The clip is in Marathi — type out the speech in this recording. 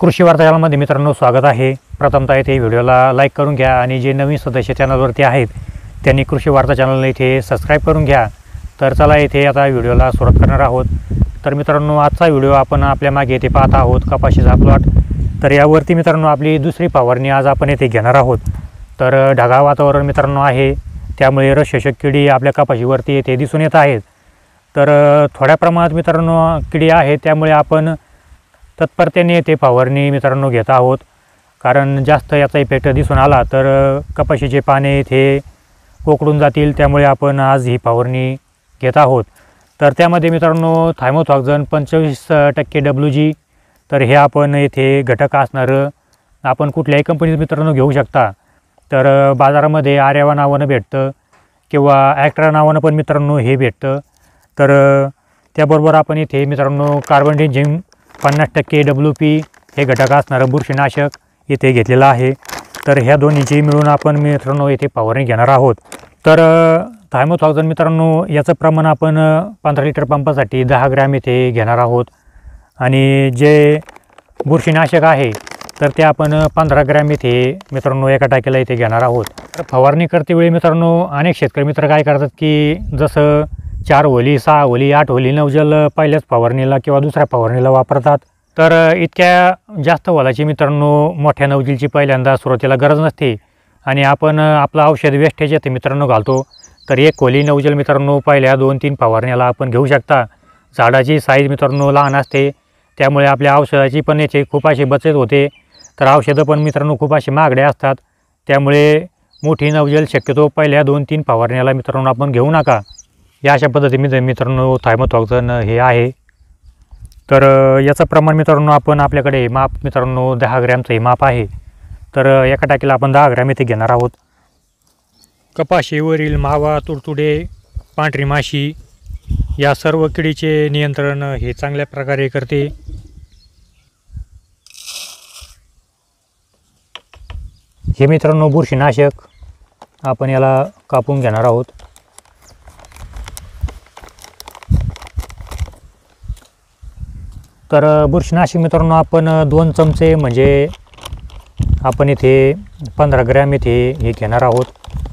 कृषी वार्ता चॅनलमध्ये मित्रांनो स्वागत आहे प्रथमतः इथे व्हिडिओला लाईक करून घ्या आणि जे नवीन सदस्य चॅनलवरती आहेत त्यांनी कृषी वार्ता चॅनलला इथे सबस्क्राईब करून घ्या तर चला इथे आता व्हिडिओला सुरुवात करणार आहोत तर मित्रांनो आजचा व्हिडिओ आपण आपल्या मागे येथे पाहत आहोत कपाशीचा प्लॉट तर यावरती मित्रांनो आपली दुसरी पावरणी आज आपण येथे घेणार आहोत तर ढगाळ वातावरण मित्रांनो आहे त्यामुळे रसशोषक किडी आपल्या कपाशीवरती येथे दिसून येत आहेत तर थोड्या प्रमाणात मित्रांनो किडी आहेत त्यामुळे आपण तत्परतेने ते फवारणी मित्रांनो घेत आहोत कारण जास्त याचा इफेक्ट दिसून आला तर कपाशीचे पाने इथे कोकडून जातील त्यामुळे आपण आज ही फवारणी घेत आहोत तर त्यामध्ये मित्रांनो थायमोथॉक्झन पंचवीस टक्के डब्ल्यू जी तर हे आपण येथे घटक असणारं आपण कुठल्याही कंपनीत मित्रांनो घेऊ शकता तर बाजारामध्ये आर्यावा नावानं भेटतं किंवा ॲक्ट्रा नावानं पण मित्रांनो हे भेटतं तर त्याबरोबर आपण इथे मित्रांनो कार्बन झिम पन्नास टक्के डब्ल्यू पी हे घटक असणारं बुरशीनाशक इथे घेतलेलं आहे तर ह्या दोन्हीची मिळून आपण मित्रांनो इथे फवारणी घेणार आहोत तर थायमोथॉक्झन मित्रांनो याचं प्रमाण आपण पंधरा लिटर पंपासाठी दहा ग्रॅम इथे घेणार आहोत आणि जे बुरशीनाशक आहे तर ते आपण पंधरा ग्रॅम इथे मित्रांनो एका टाक्याला इथे घेणार आहोत तर फवारणी वेळी मित्रांनो अनेक शेतकरी मित्र काय करतात की जसं चार ओली सहा ओली आठ होली नवजल पहिल्याच फवारणीला किंवा दुसऱ्या फवारणीला वापरतात तर इतक्या जास्त वलाची मित्रांनो मोठ्या नवजीलची पहिल्यांदा सुरुवातीला गरज नसते आणि आपण आपलं औषध वेस्टेज येते मित्रांनो घालतो तर एक होली नवजल मित्रांनो पहिल्या दोन तीन फवारण्याला आपण घेऊ शकता झाडाची साईज मित्रांनो लहान असते त्यामुळे आपल्या औषधाची पण याची खूप अशी बचत होते तर औषधं पण मित्रांनो खूप असे मागडे असतात त्यामुळे मोठी नवजल शक्यतो पहिल्या दोन तीन फवारण्याला मित्रांनो आपण घेऊ नका या अशा पद्धती मी मित्रांनो थायमोथॉक्झन हे आहे तर याचं प्रमाण मित्रांनो आपण आपल्याकडे हे माप मित्रांनो दहा ग्रॅमचं हे माप आहे तर एका टाकीला आपण दहा ग्रॅम इथे घेणार आहोत कपाशीवरील मावा तुडतुडे पांढरी माशी या सर्व किडीचे नियंत्रण हे चांगल्या प्रकारे करते हे मित्रांनो बुरशीनाशक आपण याला कापून घेणार आहोत तर बुरशीनाशक मित्रांनो आपण दोन चमचे म्हणजे आपण इथे पंधरा ग्रॅम इथे हे घेणार आहोत